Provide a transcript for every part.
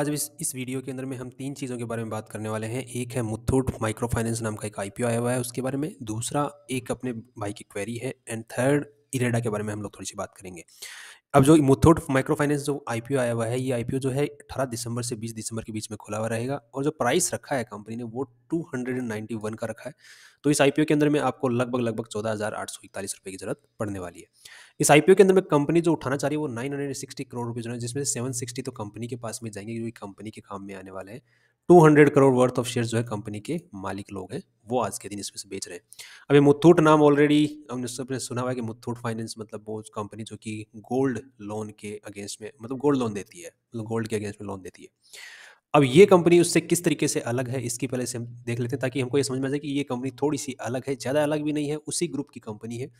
आज इस इस वीडियो के अंदर में हम तीन चीज़ों के बारे में बात करने वाले हैं एक है मुथूट माइक्रो फाइनेंस नाम का एक आईपीओ आया हुआ है उसके बारे में दूसरा एक अपने भाई की क्वेरी है एंड थर्ड इरेडा के बारे में हम लोग थोड़ी सी बात करेंगे अब जो मुथूट माइक्रो फाइनेंस जो आईपीओ आया हुआ है ये आई जो है अठारह दिसंबर से बीस दिसंबर के बीच में खुला हुआ रहेगा और जो प्राइस रखा है कंपनी ने वो टू हंड्रेड एंड वन का रखा है तो इस आईपीओ के अंदर में आपको लगभग लगभग चौदह हज़ार आठ सौ इकतालीस रुपये की जरूरत पड़ने वाली है इस आई के अंदर में कंपनी जो उठाना चाह रही है वो नाइन हंड्रेड करोड़ रुपये जो है जिसमें से सेवन सिक्सटी तो कंपनी के पास में जाएंगे जो कंपनी के काम में आने वाले हैं two hundred crore worth of share जो है कंपनी के मालिक लोग हैं वो आज के दिन इसमें से बेच रहे हैं अभी मुथूट नाम ऑलरेडी हमने सबने सुना हुआ है कि मुथूट फाइनेंस मतलब वो कंपनी जो कि गोल्ड लोन के अगेंस्ट में मतलब गोल्ड लोन देती है मतलब गोल्ड के अगेंस्ट में लोन देती है अब ये कंपनी उससे किस तरीके से अलग है इसकी पहले से हम देख लेते हैं ताकि हमको ये समझ में आ जाए कि ये कंपनी थोड़ी सी अलग है ज़्यादा अलग भी नहीं है उसी ग्रुप की कंपनी है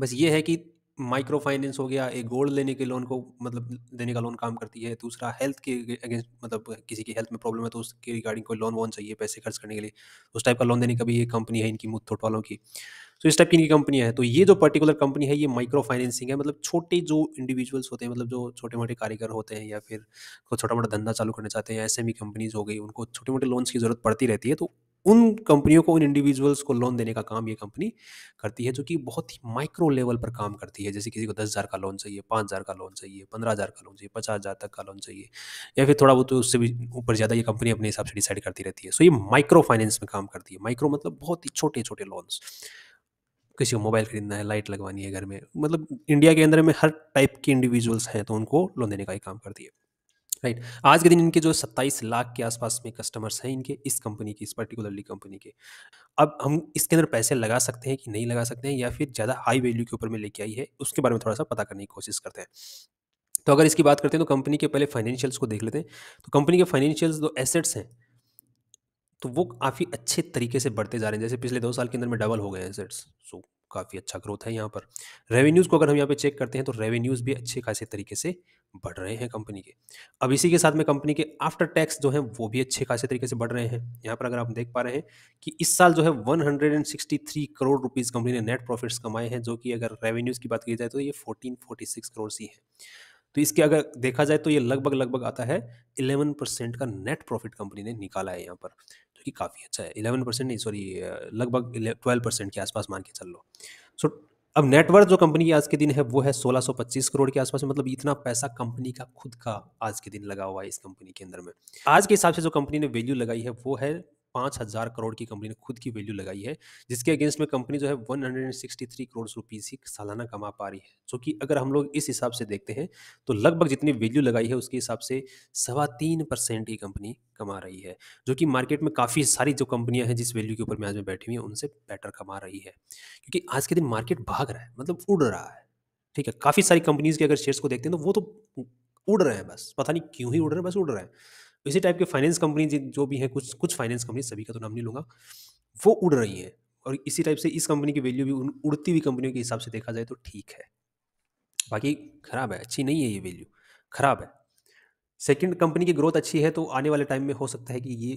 बस ये है कि माइक्रो फाइनेंस हो गया एक गोल्ड लेने के लोन को मतलब देने का लोन काम करती है दूसरा हेल्थ के अगेंस्ट मतलब किसी की हेल्थ में प्रॉब्लम है तो उसके रिगार्डिंग कोई लोन वोन चाहिए पैसे खर्च करने के लिए तो उस टाइप का लोन देने का भी ये कंपनी है इनकी मुथ वालों की तो इस टाइप की इनकी कंपनी है तो ये जो पर्टिकुलर कंपनी है ये माइक्रो फाइनेंसिंग है मतलब छोटे जो इंडिविजुअल्स होते हैं मतलब जो छोटे मोटे कारीगर होते हैं या फिर कोई छोटा मोटा धंधा चालू करना चाहते हैं एस कंपनीज हो गई उनको छोटे मोटे लोन्स की ज़रूरत पड़ती रहती है तो उन कंपनियों को उन इंडिविजुअल्स को लोन देने का काम ये कंपनी करती है जो कि बहुत ही माइक्रो लेवल पर काम करती है जैसे किसी को दस हज़ार का लोन चाहिए पाँच हज़ार का लोन चाहिए पंद्रह हज़ार का लोन चाहिए पचास हज़ार तक का लोन चाहिए या फिर थोड़ा बहुत तो उससे भी ऊपर ज़्यादा ये कंपनी अपने हिसाब से डिसाइड करती रहती है सो ये माइक्रो फाइनेंस में काम करती है माइक्रो मतलब बहुत ही छोटे छोटे लोन्स किसी को मोबाइल खरीदना है लाइट लगवानी है घर में मतलब इंडिया के अंदर में हर टाइप के इंडिविजुअल्स हैं तो उनको लोन देने का ही काम करती है राइट आज के दिन इनके जो 27 लाख के आसपास में कस्टमर्स हैं इनके इस कंपनी के इस पर्टिकुलरली कंपनी के अब हम इसके अंदर पैसे लगा सकते हैं कि नहीं लगा सकते हैं या फिर ज़्यादा हाई वैल्यू के ऊपर में लेके आई है उसके बारे में थोड़ा सा पता करने की कोशिश करते हैं तो अगर इसकी बात करते हैं तो कंपनी के पहले फाइनेंशियल्स को देख लेते हैं तो कंपनी के फाइनेंशियल्स जो एसेट्स हैं तो वो काफ़ी अच्छे तरीके से बढ़ते जा रहे हैं जैसे पिछले दो साल के अंदर में डबल हो गए एसेट्स सो काफ़ी अच्छा ग्रोथ है यहाँ पर रेवेन्यूज़ को अगर हम यहाँ पे चेक करते हैं तो रेवेन्यूज़ भी अच्छे खासे तरीके से बढ़ रहे हैं कंपनी के अब इसी के साथ में कंपनी के आफ्टर टैक्स जो है वो भी अच्छे खासे तरीके से बढ़ रहे हैं यहाँ पर अगर आप देख पा रहे हैं कि इस साल जो है 163 करोड़ रुपीज़ कंपनी ने नेट प्रॉफिट्स कमाए हैं जो कि अगर रेवेन्यूज़ की बात की जाए तो ये 1446 करोड़ सी है तो इसके अगर देखा जाए तो ये लगभग लगभग आता है इलेवन परसेंट का नेट प्रॉफिट कंपनी ने निकाला है यहाँ पर जो कि काफ़ी अच्छा है इलेवन परसेंट नहीं सॉरी लगभग ट्वेल्व परसेंट के आसपास मान के चल लो सो अब नेटवर्क जो कंपनी आज के दिन है वो है 1625 करोड़ के आसपास मतलब इतना पैसा कंपनी का खुद का आज के दिन लगा हुआ है इस कंपनी के अंदर में आज के हिसाब से जो कंपनी ने वैल्यू लगाई है वो है पाँच हज़ार करोड़ की कंपनी ने खुद की वैल्यू लगाई है जिसके अगेंस्ट में कंपनी जो है 163 करोड़ रुपीज़ ही सालाना कमा पा रही है जो कि अगर हम लोग इस हिसाब से देखते हैं तो लगभग जितनी वैल्यू लगाई है उसके हिसाब से सवा तीन परसेंट ही कंपनी कमा रही है जो कि मार्केट में काफ़ी सारी जो कंपनियां हैं जिस वैल्यू के ऊपर मैं आज में बैठी हुई हैं उनसे बेटर कमा रही है क्योंकि आज के दिन मार्केट भाग रहा है मतलब उड़ रहा है ठीक है काफ़ी सारी कंपनीज़ के अगर शेयर्स को देखते हैं तो वो तो उड़ रहे हैं बस पता नहीं क्यों ही उड़ रहे हैं बस उड़ रहे हैं इसी टाइप के फाइनेंस कंपनी जो भी हैं कुछ कुछ फाइनेंस कंपनी सभी का तो नाम नहीं लूँगा वो उड़ रही हैं और इसी टाइप से इस कंपनी की वैल्यू भी उड़ती हुई कंपनियों के हिसाब से देखा जाए तो ठीक है बाकी खराब है अच्छी नहीं है ये वैल्यू खराब है सेकंड कंपनी की ग्रोथ अच्छी है तो आने वाले टाइम में हो सकता है कि ये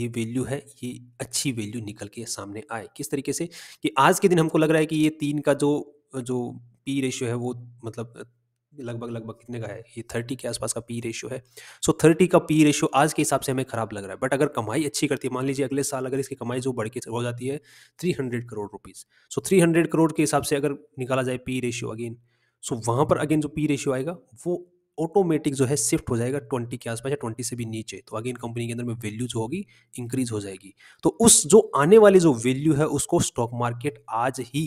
ये वैल्यू है ये अच्छी वैल्यू निकल के सामने आए किस तरीके से कि आज के दिन हमको लग रहा है कि ये तीन का जो जो पी रेशियो है वो मतलब लगभग लगभग कितने का है ये थर्टी के आसपास का पी रेशियो है सो so, थर्टी का पी रेशियो आज के हिसाब से हमें खराब लग रहा है बट अगर कमाई अच्छी करती है मान लीजिए अगले साल अगर इसकी कमाई जो बढ़ के हो जाती है three hundred crore rupees so three hundred crore के हिसाब से अगर निकाला जाए पी रेशियो अगेन सो वहाँ पर अगेन जो पी रेशियो आएगा वो ऑटोमेटिक जो है शिफ्ट हो जाएगा ट्वेंटी के आसपास या ट्वेंटी से भी नीचे तो अगेन कंपनी के अंदर में वैल्यू जो होगी इंक्रीज हो जाएगी तो उस जो आने वाली जो वैल्यू है उसको स्टॉक मार्केट आज ही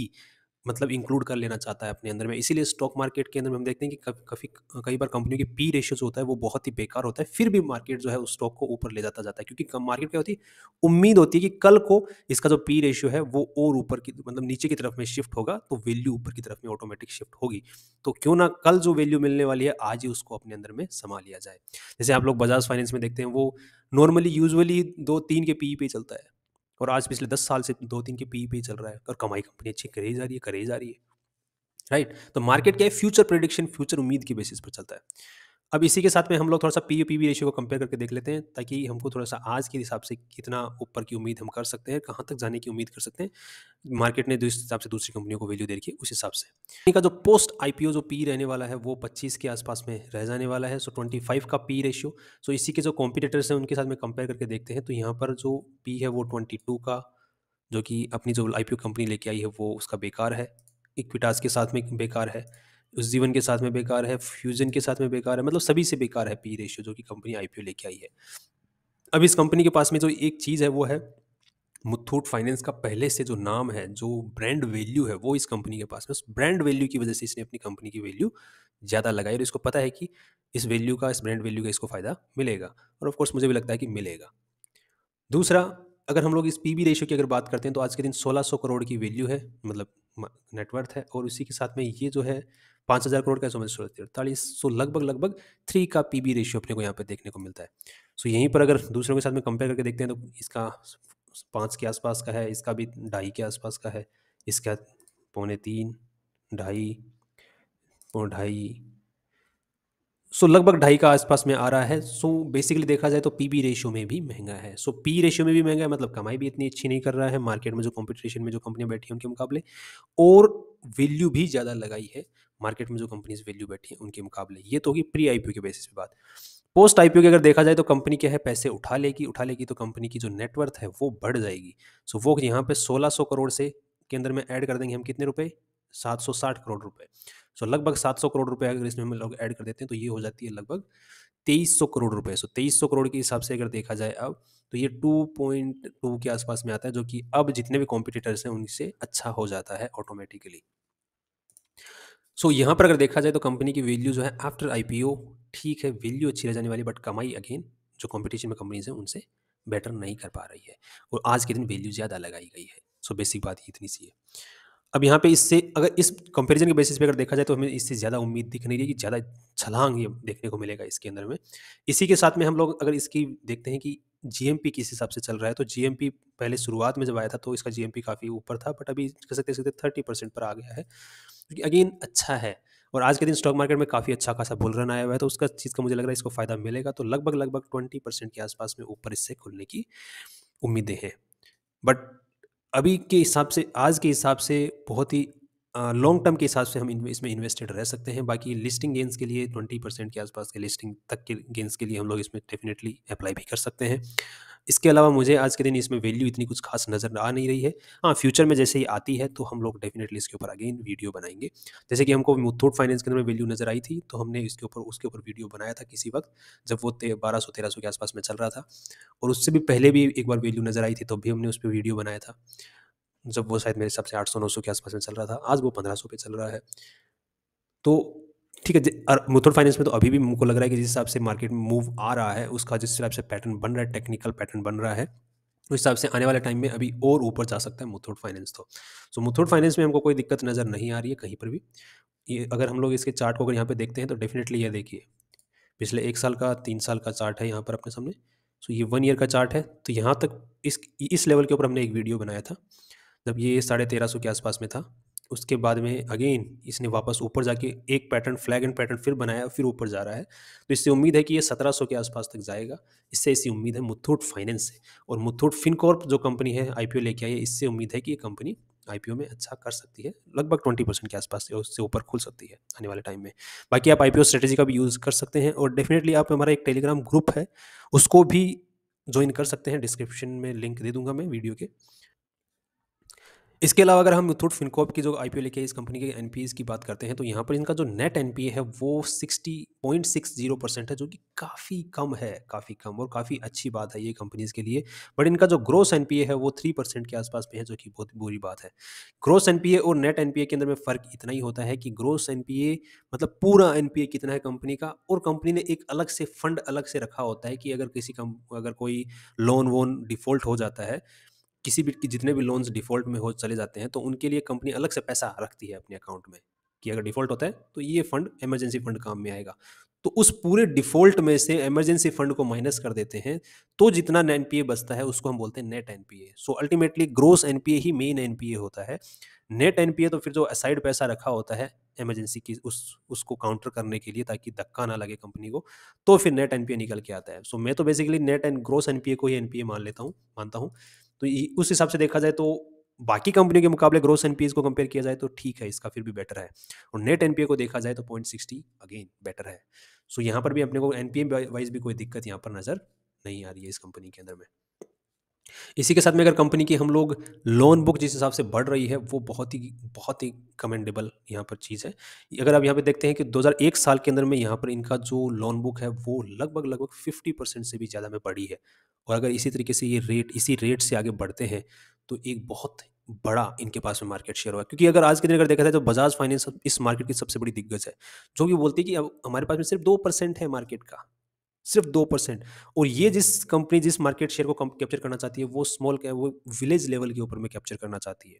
मतलब इंक्लूड कर लेना चाहता है अपने अंदर में इसीलिए स्टॉक मार्केट के अंदर में हम देखते हैं कि काफ़ी कई बार कंपनियों की पी रेशियो जो होता है वो बहुत ही बेकार होता है फिर भी मार्केट जो है उस स्टॉक को ऊपर ले जाता जाता है क्योंकि मार्केट क्या होती है उम्मीद होती है कि कल को इसका जो पी रेशियो है वो और ऊपर की मतलब नीचे की तरफ में शिफ्ट होगा तो वैल्यू ऊपर की तरफ में ऑटोमेटिक शिफ्ट होगी तो क्यों ना कल जो वैल्यू मिलने वाली है आज ही उसको अपने अंदर में समा लिया जाए जैसे आप लोग बजाज फाइनेंस में देखते हैं वो नॉर्मली यूजअली दो तीन के पी पे चलता है और आज पिछले दस साल से दो तीन के पी पे चल रहा है और कमाई कंपनी अच्छी करे जा रही है करे जा रही है राइट तो मार्केट क्या है फ्यूचर प्रोडिक्शन फ्यूचर उम्मीद के बेसिस पर चलता है अब इसी के साथ में हम लोग थोड़ा सा P U P V ratio को कंपेयर करके देख लेते हैं ताकि हमको थोड़ा सा आज के हिसाब से कितना ऊपर की उम्मीद हम कर सकते हैं कहाँ तक जाने की उम्मीद कर सकते हैं मार्केट ने जिस हिसाब से दूसरी कंपनियों को वैल्यू दे रखी है उस हिसाब से कंपनी का जो पोस्ट ओ जो पी रहने वाला है वो पच्चीस के आसपास में रह जाने वाला है सो ट्वेंटी फाइव का पी रेशियो सो इसी के जो कॉम्पिटेटर्स हैं उनके साथ में कंपेयर करके देखते हैं तो यहाँ पर जो पी है वो ट्वेंटी टू का जो कि अपनी जो आई कंपनी लेके आई है वो उसका बेकार है इक्विटास के साथ में बेकार है उस जीवन के साथ में बेकार है फ्यूजन के साथ में बेकार है मतलब सभी से बेकार है पी रेशियो जो कि कंपनी आईपीओ लेके आई है अब इस कंपनी के पास में जो एक चीज़ है वो है मुथूट फाइनेंस का पहले से जो नाम है जो ब्रांड वैल्यू है वो इस कंपनी के पास में उस ब्रांड वैल्यू की वजह से इसने अपनी कंपनी की वैल्यू ज़्यादा लगाई और इसको पता है कि इस वैल्यू का इस ब्रांड वैल्यू का इसको फ़ायदा मिलेगा और ऑफकोर्स मुझे भी लगता है कि मिलेगा दूसरा अगर हम लोग इस पी बी रेशियो की अगर बात करते हैं तो आज के दिन सोलह करोड़ की वैल्यू है मतलब नेटवर्थ है और उसी के साथ में ये जो है पाँच हज़ार करोड़ का सौ सौ अड़तालीस सो लगभग लगभग थ्री का पी बी रेशियो अपने को यहाँ पे देखने को मिलता है सो so, यहीं पर अगर दूसरों के साथ में कंपेयर करके देखते हैं तो इसका पाँच के आसपास का है इसका भी ढाई के आसपास का है इसका पौने तीन ढाई पौने ढाई सो लगभग ढाई का आसपास में आ रहा है सो बेसिकली देखा जाए तो पी बी रेशियो में भी महंगा है सो पी रेशियो में भी महंगा है मतलब कमाई भी इतनी अच्छी नहीं कर रहा है मार्केट में जो कॉम्पिटिशन में जो कंपनियां बैठी हैं उनके मुकाबले और वैल्यू भी ज़्यादा लगाई है मार्केट में जो कंपनीज वैल्यू बैठी है उनके मुकाबले ये तो होगी प्री आईपीओ के बेसिस पे बात पोस्ट आईपीओ की अगर देखा जाए तो कंपनी क्या है पैसे उठा लेगी उठा लेगी तो कंपनी की जो नेटवर्थ है वो बढ़ जाएगी सो वो यहाँ पे 1600 करोड़ से के अंदर में ऐड कर देंगे हम कितने रुपए 760 करोड़ रुपए सो so, लगभग 700 करोड़ रुपए अगर इसमें हम लोग ऐड कर देते हैं तो ये हो जाती है लगभग 2300 करोड़ रुपए सो so, सौ करोड़ के हिसाब से अगर देखा जाए अब तो ये 2.2 के आसपास में आता है जो कि अब जितने भी कॉम्पिटिटर्स हैं उनसे अच्छा हो जाता है ऑटोमेटिकली सो यहाँ पर अगर देखा जाए तो कंपनी की वैल्यू जो है आफ्टर आई ठीक है वैल्यू अच्छी रह जाने वाली बट कमाई अगेन जो कॉम्पिटिशन में कंपनीज हैं उनसे बेटर नहीं कर पा रही है और आज के दिन वैल्यू ज़्यादा लगाई गई है सो बेसिक बात इतनी सी है अब यहाँ पे इससे अगर इस कंपैरिजन के बेसिस पे अगर देखा जाए तो हमें इससे ज़्यादा उम्मीद दिख नहीं रही कि ज़्यादा छलांग ये देखने को मिलेगा इसके अंदर में इसी के साथ में हम लोग अगर इसकी देखते हैं कि जीएमपी किस हिसाब से चल रहा है तो जीएमपी पहले शुरुआत में जब आया था तो इसका जीएमपी काफ़ी ऊपर था बट अभी कह सकते सकते थर्टी परसेंट पर आ गया है क्योंकि अगेन अच्छा है और आज के दिन स्टॉक मार्केट में काफ़ी अच्छा खासा बुल रन आया हुआ है तो उसका चीज़ का मुझे लग रहा है इसको फ़ायदा मिलेगा तो लगभग लगभग ट्वेंटी परसेंट के आसपास में ऊपर इससे खुलने की उम्मीदें हैं बट अभी के हिसाब से आज के हिसाब से बहुत ही लॉन्ग टर्म के हिसाब से हम इसमें इन्वेस्टेड रह सकते हैं बाकी लिस्टिंग गेंस के लिए ट्वेंटी परसेंट के आसपास के लिस्टिंग तक के गेंस के लिए हम लोग इसमें डेफिनेटली अप्लाई भी कर सकते हैं इसके अलावा मुझे आज के दिन इसमें वैल्यू इतनी कुछ खास नज़र आ नहीं रही है हाँ फ्यूचर में जैसे ही आती है तो हम लोग डेफिनेटली इसके ऊपर अगेन वीडियो बनाएंगे जैसे कि हमको मुथूट फाइनेंस के अंदर वैल्यू नज़र आई थी तो हमने इसके ऊपर उसके ऊपर वीडियो बनाया था किसी वक्त जब वो बारह सौ तेरह सौ के आसपास में चल रहा था और उससे भी पहले भी एक बार वैल्यू नज़र आई थी तो भी हमने उस पर वीडियो बनाया था जब वो शायद मेरे हिसाब से आठ सौ नौ सौ के आसपास में चल रहा था आज वो पंद्रह सौ पे चल रहा है तो ठीक है मुथूट फाइनेंस में तो अभी भी मुझको लग रहा है कि जिस हिसाब से मार्केट में मूव आ रहा है उसका जिस हिसाब से पैटर्न बन रहा है टेक्निकल पैटर्न बन रहा है उस हिसाब से आने वाले टाइम में अभी और ऊपर जा सकता है मुथूट फाइनेंस तो सो मुथूट फाइनेंस में हमको कोई दिक्कत नज़र नहीं आ रही है कहीं पर भी ये अगर हम लोग इसके चार्ट को अगर यहाँ पे देखते हैं तो डेफिनेटली ये देखिए पिछले एक साल का तीन साल का चार्ट है यहाँ पर अपने सामने सो ये वन ईयर का चार्ट है तो यहाँ तक इस इस लेवल के ऊपर हमने एक वीडियो बनाया था जब ये साढ़े तेरह सौ के आसपास में था उसके बाद में अगेन इसने वापस ऊपर जाके एक पैटर्न फ्लैग एंड पैटर्न फिर बनाया फिर ऊपर जा रहा है तो इससे उम्मीद है कि ये सत्रह सौ के आसपास तक जाएगा इससे ऐसी उम्मीद है मुथूट फाइनेंस से और मुथूट फिनकॉर्प जो कंपनी है आई ओ लेके आई है इससे उम्मीद है कि ये कंपनी ओ में अच्छा कर सकती है लगभग ट्वेंटी परसेंट के आसपास से उससे ऊपर खुल सकती है आने वाले टाइम में बाकी आप ओ स्ट्रेटेजी का भी यूज़ कर सकते हैं और डेफिनेटली आप हमारा एक टेलीग्राम ग्रुप है उसको भी ज्वाइन कर सकते हैं डिस्क्रिप्शन में लिंक दे दूंगा मैं वीडियो के इसके अलावा अगर हम मुथूट फिनकॉप की जो आई पी लिखे इस कंपनी के एन की बात करते हैं तो यहाँ पर इनका जो नेट एन है वो sixty point six zero percent है जो कि काफ़ी कम है काफ़ी कम और काफ़ी अच्छी बात है ये कंपनीज़ के लिए बट इनका जो ग्रोस एन है वो थ्री परसेंट के आसपास पे है जो कि बहुत बुरी बात है ग्रोस एन और नेट एन के अंदर में फ़र्क इतना ही होता है कि ग्रोस एन मतलब पूरा एन कितना है कंपनी का और कंपनी ने एक अलग से फ़ंड अलग से रखा होता है कि अगर किसी कम अगर कोई लोन वोन डिफ़ॉल्ट हो जाता है किसी भी जितने भी लोन्स डिफॉल्ट में हो चले जाते हैं तो उनके लिए कंपनी अलग से पैसा रखती है अपने अकाउंट में कि अगर डिफॉल्ट होता है तो ये फंड इमरजेंसी फंड काम में आएगा तो उस पूरे डिफॉल्ट में से इमरजेंसी फंड को माइनस कर देते हैं तो जितना एनपीए बचता है उसको हम बोलते हैं net A so ultimately gross A ही मेन एनपीए होता है नेट एनपीए तो फिर जो असाइड पैसा रखा होता है इमरजेंसी की उस उसको काउंटर करने के लिए ताकि धक्का ना लगे कंपनी को तो फिर नेट एनपीए निकल के आता है सो so, मैं तो basically net and gross NPA को ही एनपीए मान लेता हूँ मानता हूँ तो उस हिसाब से देखा जाए तो बाकी कंपनियों के मुकाबले ग्रोस एनपीएस को कंपेयर किया जाए तो ठीक है इसका फिर भी बेटर है और नेट एनपीए को देखा जाए तो पॉइंट सिक्सटी अगेन बेटर है सो यहाँ पर भी अपने को एनपीए वाइज भी कोई दिक्कत यहाँ पर नज़र नहीं आ रही है इस कंपनी के अंदर में इसी के साथ में अगर कंपनी की हम लोग लोन बुक जिस हिसाब से बढ़ रही है वो बहुत ही बहुत ही कमेंडेबल यहाँ पर चीज़ है अगर आप यहाँ पे देखते हैं कि 2001 साल के अंदर में यहाँ पर इनका जो लोन बुक है वो लगभग लगभग 50 परसेंट से भी ज़्यादा में बढ़ी है और अगर इसी तरीके से ये रेट इसी रेट से आगे बढ़ते हैं तो एक बहुत बड़ा इनके पास में मार्केट शेयर होगा क्योंकि अगर आज के दिन अगर देखा जाए तो बजाज फाइनेंस इस मार्केट की सबसे बड़ी दिग्गज है जो कि बोलती है कि अब हमारे पास में सिर्फ दो परसेंट है मार्केट का सिर्फ दो परसेंट और ये जिस कंपनी जिस मार्केट शेयर को कैप्चर करना चाहती है वो स्मॉल क्या वो विलेज लेवल के ऊपर में कैप्चर करना चाहती है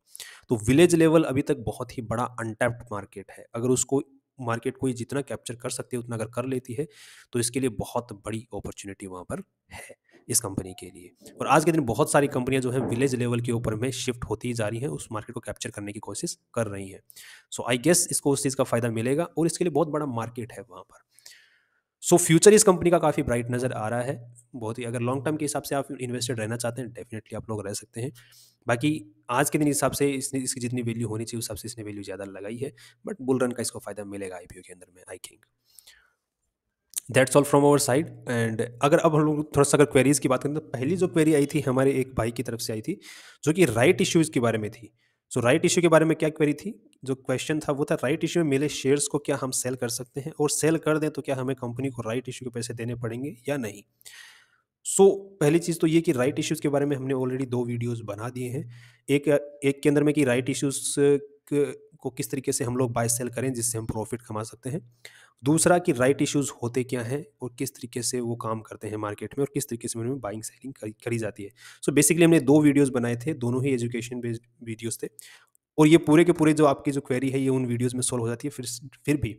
तो विलेज लेवल अभी तक बहुत ही बड़ा अनटैप्ड मार्केट है अगर उसको मार्केट को ये जितना कैप्चर कर सकती है उतना अगर कर लेती है तो इसके लिए बहुत बड़ी अपॉर्चुनिटी वहाँ पर है इस कंपनी के लिए और आज के दिन बहुत सारी कंपनियां जो है विलेज लेवल के ऊपर में शिफ्ट होती जा रही हैं उस मार्केट को कैप्चर करने की कोशिश कर रही हैं सो आई गेस इसको उस चीज़ का फ़ायदा मिलेगा और इसके लिए बहुत बड़ा मार्केट है वहाँ पर सो फ्यूचर इस कंपनी का काफ़ी ब्राइट नज़र आ रहा है बहुत ही अगर लॉन्ग टर्म के हिसाब से आप इन्वेस्टेड रहना चाहते हैं डेफिनेटली आप लोग रह सकते हैं बाकी आज के दिन हिसाब से इसने इसकी जितनी वैल्यू होनी चाहिए उस हिसाब से इसने वैल्यू ज़्यादा लगाई है बट बुल रन का इसको फ़ायदा मिलेगा आई के अंदर में I think that's all from our side and अगर अब हम लोग थोड़ा सा अगर क्वेरीज़ की बात करें तो पहली जो क्वेरी आई थी हमारे एक भाई की तरफ से आई थी जो कि राइट इश्यूज़ के बारे में थी सो राइट इशू के बारे में क्या क्वेरी थी जो क्वेश्चन था वो था राइट इशू में मिले शेयर्स को क्या हम सेल कर सकते हैं और सेल कर दें तो क्या हमें कंपनी को राइट इशू के पैसे देने पड़ेंगे या नहीं सो so, पहली चीज़ तो ये कि राइट इश्यूज़ के बारे में हमने ऑलरेडी दो वीडियोस बना दिए हैं एक एक के अंदर में कि राइट इश्यूज़ को किस तरीके से हम लोग बाय सेल करें जिससे हम प्रॉफिट कमा सकते हैं दूसरा कि राइट इश्यूज़ होते क्या हैं और किस तरीके से वो काम करते हैं मार्केट में और किस तरीके से उनमें बाइंग सेलिंग करी जाती है सो so बेसिकली हमने दो वीडियोस बनाए थे दोनों ही एजुकेशन बेस्ड वीडियोस थे और ये पूरे के पूरे जो आपकी जो क्वेरी है ये उन वीडियोस में सॉल्व हो जाती है फिर फिर भी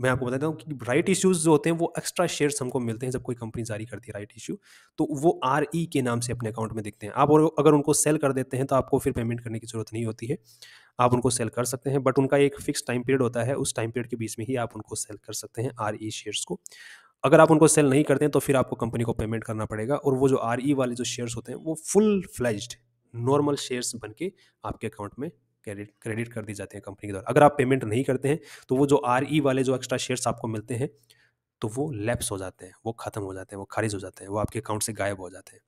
मैं आपको बताता हूँ कि राइट इश्यूज जो होते हैं वो एक्स्ट्रा शेयर्स हमको मिलते हैं जब कोई कंपनी जारी करती है राइट इशू तो वो आर ई e के नाम से अपने अकाउंट में देखते हैं आप और अगर उनको सेल कर देते हैं तो आपको फिर पेमेंट करने की ज़रूरत नहीं होती है आप उनको सेल कर सकते हैं बट उनका एक फिक्स टाइम पीरियड होता है उस टाइम पीरियड के बीच में ही आप उनको सेल कर सकते हैं आर ई शेयर्स को अगर आप उनको सेल नहीं करते हैं तो फिर आपको कंपनी को पेमेंट करना पड़ेगा और वो जो आर ई e वाले जो शेयर्स होते हैं वो फुल फ्लैज्ड नॉर्मल शेयर्स बन के आपके अकाउंट में क्रेडिट क्रेडिट कर दी जाती है कंपनी के द्वारा अगर आप पेमेंट नहीं करते हैं तो वो जो आर ई e वाले जो एक्स्ट्रा शेयर्स आपको मिलते हैं तो वो लैप्स हो जाते हैं वो ख़त्म हो जाते हैं वो खारिज हो जाते हैं वो आपके अकाउंट से गायब हो जाते हैं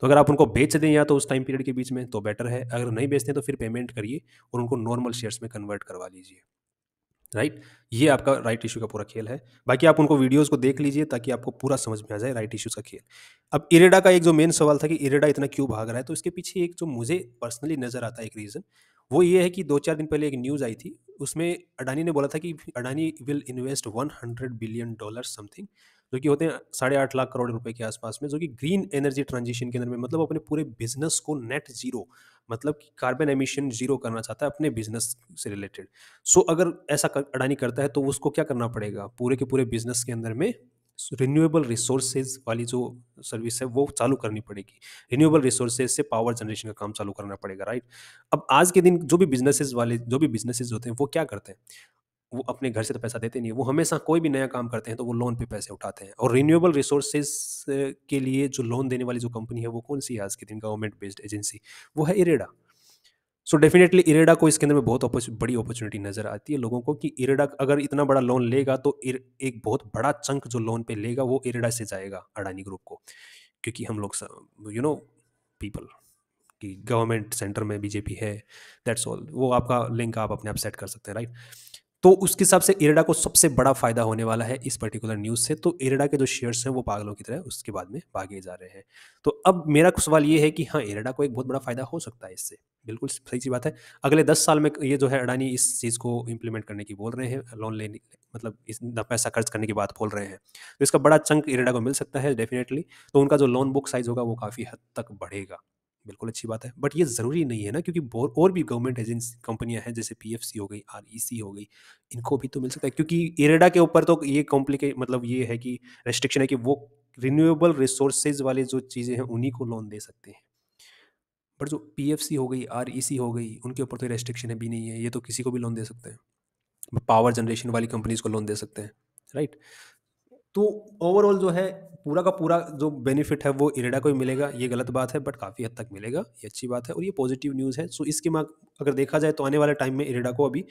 तो अगर आप उनको बेच दें या तो उस टाइम पीरियड के बीच में तो बेटर है अगर नहीं बेचते तो फिर पेमेंट करिए और उनको नॉर्मल शेयर्स में कन्वर्ट करवा लीजिए राइट ये आपका राइट इशू का पूरा खेल है बाकी आप उनको वीडियोस को देख लीजिए ताकि आपको पूरा समझ में आ जाए राइट इशूज का खेल अब इरेडा का एक जो मेन सवाल था कि इरेडा इतना क्यों भाग रहा है तो इसके पीछे एक जो मुझे पर्सनली नज़र आता है एक रीज़न वो ये है कि दो चार दिन पहले एक न्यूज़ आई थी उसमें अडानी ने बोला था कि Adani will invest one hundred billion dollar something जो कि होते हैं साढ़े आठ लाख करोड़ रुपए के आसपास में जो कि ग्रीन एनर्जी ट्रांजिशन के अंदर में मतलब अपने पूरे बिजनेस को नेट जीरो मतलब कि कार्बन एमिशन जीरो करना चाहता है अपने बिजनेस से रिलेटेड सो so, अगर ऐसा कर, अडानी करता है तो उसको क्या करना पड़ेगा पूरे के पूरे बिजनेस के अंदर में रिन्यूएबल रिसोर्सेज वाली जो सर्विस है वो चालू करनी पड़ेगी रिन्यूएबल रिसोर्सेज से पावर जनरेशन का काम चालू करना पड़ेगा राइट अब आज के दिन जो भी बिजनेसेस वाले जो भी बिजनेसेस होते हैं वो क्या करते हैं वो अपने घर से तो पैसा देते नहीं वो हमेशा कोई भी नया काम करते हैं तो वो लोन पे पैसे उठाते हैं और रिन्यूएबल रिसोर्सेज के लिए जो लोन देने वाली जो कंपनी है वो कौन सी है आज के दिन गवर्नमेंट बेस्ड एजेंसी वो है इरेडा सो डेफिनेटली इरेडा को इसके अंदर में बहुत बड़ी अपॉर्चुनिटी नज़र आती है लोगों को कि इरेडा अगर इतना बड़ा लोन लेगा तो एक बहुत बड़ा चंक जो लोन पे लेगा वो इरेडा से जाएगा अडानी ग्रुप को क्योंकि हम लोग यू नो पीपल कि गवर्नमेंट सेंटर में बीजेपी है दैट्स ऑल वो आपका लिंक आप अपने आप सेट कर सकते हैं राइट तो उसके हिसाब से इरेडा को सबसे बड़ा फायदा होने वाला है इस पर्टिकुलर न्यूज़ से तो इरेडा के जो शेयर्स हैं वो पागलों की तरह उसके बाद में भागे जा रहे हैं तो अब मेरा सवाल ये है कि हाँ इरेडा को एक बहुत बड़ा फायदा हो सकता है इससे बिल्कुल सही सी बात है अगले दस साल में ये जो है अडानी इस चीज़ को इम्प्लीमेंट करने की बोल रहे हैं लोन लेने मतलब इतना पैसा खर्च करने की बात बोल रहे हैं तो इसका बड़ा चंक इरेडा को मिल सकता है डेफिनेटली तो उनका जो लोन बुक साइज़ होगा वो काफ़ी हद तक बढ़ेगा बिल्कुल अच्छी बात है बट ये ज़रूरी नहीं है ना क्योंकि और भी गवर्नमेंट एजेंसी कंपनियां हैं जैसे पीएफसी हो गई आरईसी हो गई इनको भी तो मिल सकता है क्योंकि इरेडा के ऊपर तो ये कॉम्प्लिकेट मतलब ये है कि रेस्ट्रिक्शन है कि वो रिन्यूएबल रिसोर्सेज वाले जो चीज़ें हैं उन्हीं को लोन दे सकते हैं बट जो पी हो गई आर हो गई उनके ऊपर तो रेस्ट्रिक्शन है भी नहीं है ये तो किसी को भी लोन दे सकते हैं पावर जनरेशन वाली कंपनीज को लोन दे सकते हैं राइट तो ओवरऑल जो है पूरा का पूरा जो बेनिफिट है वो इरेडा को ही मिलेगा ये गलत बात है बट काफ़ी हद तक मिलेगा ये अच्छी बात है और ये पॉजिटिव न्यूज़ है सो इसके मार्ग अगर देखा जाए तो आने वाले टाइम में इरेडा को अभी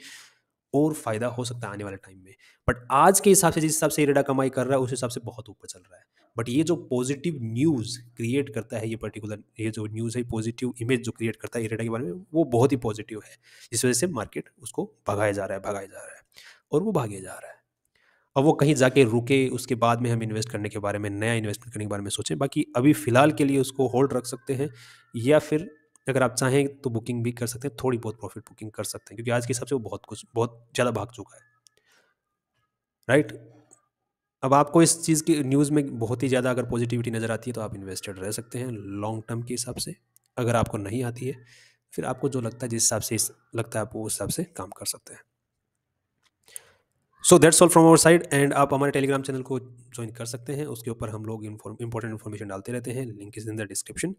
और फ़ायदा हो सकता है आने वाले टाइम में बट आज के हिसाब से जिस हिसाब से इरेडा कमाई कर रहा है उस हिसाब से बहुत ऊपर चल रहा है बट ये जो पॉजिटिव न्यूज़ क्रिएट करता है ये पर्टिकुलर ये जो न्यूज़ है पॉजिटिव इमेज जो क्रिएट करता है इरेडा के बारे में वो बहुत ही पॉजिटिव है जिस वजह से मार्केट उसको भगाया जा रहा है भगाया जा रहा है और वो भागे जा रहा है और वो कहीं जाके रुके उसके बाद में हम इन्वेस्ट करने के बारे में नया इन्वेस्टमेंट करने के बारे में सोचें बाकी अभी फ़िलहाल के लिए उसको होल्ड रख सकते हैं या फिर अगर आप चाहें तो बुकिंग भी कर सकते हैं थोड़ी बहुत प्रॉफिट बुकिंग कर सकते हैं क्योंकि आज के हिसाब से वो बहुत कुछ बहुत ज़्यादा भाग चुका है राइट अब आपको इस चीज़ की न्यूज़ में बहुत ही ज़्यादा अगर पॉजिटिविटी नज़र आती है तो आप इन्वेस्टेड रह सकते हैं लॉन्ग टर्म के हिसाब से अगर आपको नहीं आती है फिर आपको जो लगता है जिस हिसाब से लगता है आप उस हिसाब से काम कर सकते हैं so that's all from our side and आप हमारे टेलीग्राम चैनल को ज्वाइन कर सकते हैं उसके ऊपर हम लोग इंफॉर्म इंपॉर्टेंट इन्फॉर्मेशन डालते रहते हैं link is in the description